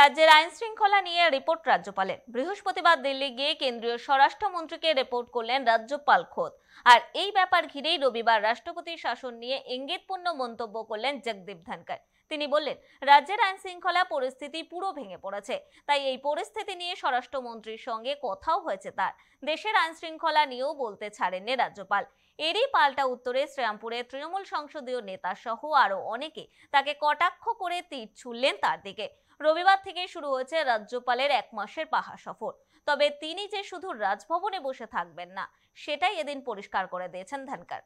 রাজ্যের আইন শৃঙ্খলা নিয়ে রিপোর্ট রাজ্যপালের বৃহস্পতিবার দিল্লি গিয়ে কেন্দ্রীয় স্বরাষ্ট্রমন্ত্রীকে রিপোর্ট করলেন রাজ্যপাল খোদ আর এই ব্যাপার ঘিরেই রবিবার রাষ্ট্রপতির শাসন নিয়ে ইঙ্গিতপূর্ণ মন্তব্য করলেন জগদীপ ধনকর তিনি বললেন রাজ্যের আইন শৃঙ্খলা পরিস্থিতি পুরো ভেঙে পড়েছে তাই এই পরিস্থিতি নিয়ে স্বরাষ্ট্রমন্ত্রীর সঙ্গে কথাও হয়েছে তার দেশের আইন শৃঙ্খলা নিয়েও বলতে ছাড়েননি রাজ্যপাল এরই পাল্টা উত্তরে শ্রীরামপুরে তৃণমূল সংসদীয় নেতা সহ আরও অনেকে তাকে কটাক্ষ করে তীর ছুড়লেন তার দিকে রবিবার থেকে শুরু হয়েছে রাজ্যপালের এক মাসের পাহাড় সফর তবে তিনি যে শুধু রাজভবনে বসে থাকবেন না সেটাই এদিন পরিষ্কার করে দিয়েছেন ধানকার